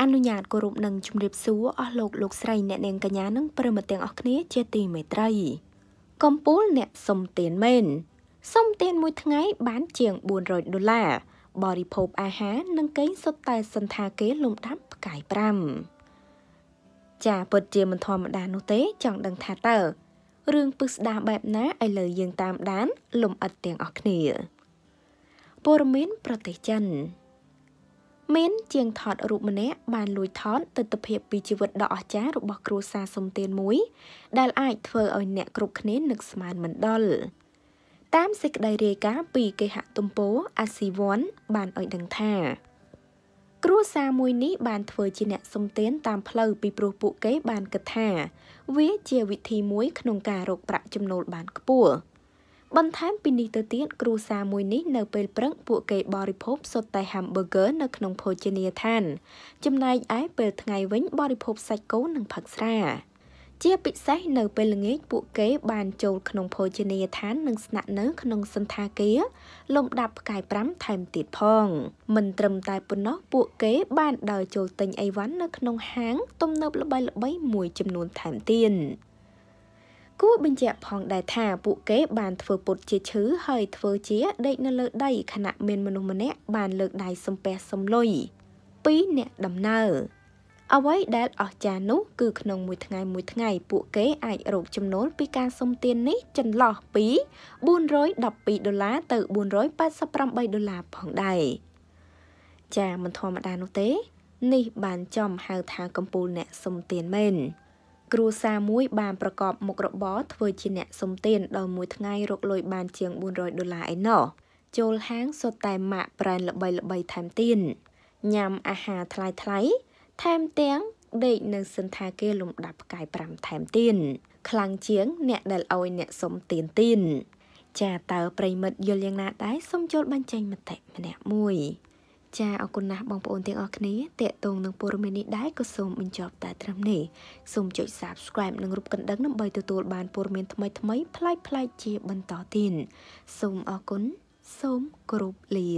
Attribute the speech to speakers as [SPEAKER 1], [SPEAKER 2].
[SPEAKER 1] អនុញ្ញាតគោរពនឹងជំរាបសួរអស់លោកលោកស្រីអ្នកនាងកញ្ញានិងប្រិមត្តទាំងអស់គ្នាជាទីមេត្រីកំពូលអ្នកសុំទានមែនសុំទានមួយថ្ងៃបានជាង400ដុល្លារបរិភោគអាហារនិងកេងសុទ្ធតែសន្តាគេលំដាប់ផ្កាយ5ចាពិតជាមិនធម្មតានោះទេចង់ដឹងថាតើរឿងពឹស្ដាបែបណាឥឡូវយើងតាមដានលំអិតទាំងអស់គ្នាព័ត៌មានប្រទេសចិនមានជាងថតរូបម្នាក់បានលួចថតទិដ្ឋភាពពីជីវិតដ៏អស្ចារ្យរបស់គ្រួសារសុំទានមួយ ដែលអាចធ្វើឲ្យអ្នកគ្រប់គ្នានឹកស្មានមិនដល់តាមសេចក្តីរាយការណ៍ពីគេហទំព័រ ASEAN បានឲ្យដឹងថា គ្រួសារមួយនេះបានធ្វើជាអ្នកសុំទានតាមផ្លូវពីព្រោះពួកគេបានគិតថា វា ជាវិធីមួយ ក្នុងការរកប្រាក់ចំណូលបានខ្ពស់។បន្ថែមពីនេះទៅទៀតគ្រួសារមួយនេះនៅពេលព្រឹកពួកគេបរិភោគសុទ្ធតែ hamburger នៅក្នុងភោជនីយដ្ឋានចំណែកឯពេលថ្ងៃវិញបរិភោគសាច់គោនិងផឹកស្រាជាពិសេសនៅពេលល្ងាចពួកគេបានចូលក្នុងភោជនីយដ្ឋាននិងស្នាក់នៅក្នុងសន្តាគារលំដាប់ផ្កាយ5ថែមទៀតផងមិនត្រឹមតែប៉ុណ្ណោះពួកគេបានដើរចូលទិញអីវ៉ាន់នៅក្នុងហាងទំនើបល្បីៗមួយចំនួនថែមទៀតគួរបញ្ជាក់ផងដែរថាពួកគេបានធ្វើពុតជាឈឺហើយធ្វើជាដេកនៅលើ ដីខណៈមានមនុស្សម្នាក់បានលើកដៃសំពះសំលុយពីរអ្នកដំណើរអ្វីដែលអស្ចារ្យនោះគឺក្នុងមួយថ្ងៃមួយថ្ងៃពួកគេអាចរកចំណូលពីការសុំទាននេះ ចន្លោះពី412ដុល្លារទៅ488ដុល្លារផងដែរចាមិនធម្មតានោះទេ នេះបានចំហៅថាកម្ពូលអ្នកសុំទានមែនគ្រួសារមួយបានប្រកបមុខរបរធ្វើជាអ្នកសុំទានដល់មួយថ្ងៃរកលុយបានជាង400ដុល្លារឯណោះចូលហាងសុទ្ធតែម៉ាក់ប្រែនល្បីល្បីថែមទៀតញ៉ាំអាហារថ្លៃថ្លៃថែមទាំងដេកនៅសន្តាគារលំដាប់ផ្កាយ5ថែមទៀតខ្លាំងជាងអ្នកដែលឲ្យអ្នកសុំទានទៀតចាតើប្រិមិត្តយល់យ៉ាងណាដែរសូមចូលបញ្ចេញមតិម្នាក់មួយចាអរគុណណាស់បងប្អូនទាំងអស់គ្នាតេតងនឹងព័ត៌មាននេះដែរក៏សូមបញ្ចប់តែត្រឹមនេះសូមចុច Subscribe និងរូបកណ្ដឹងដើម្បីទទួលបានព័ត៌មានថ្មីៗប្លែកៗជាបន្តទៀតសូមអរគុណសូមគោរពលា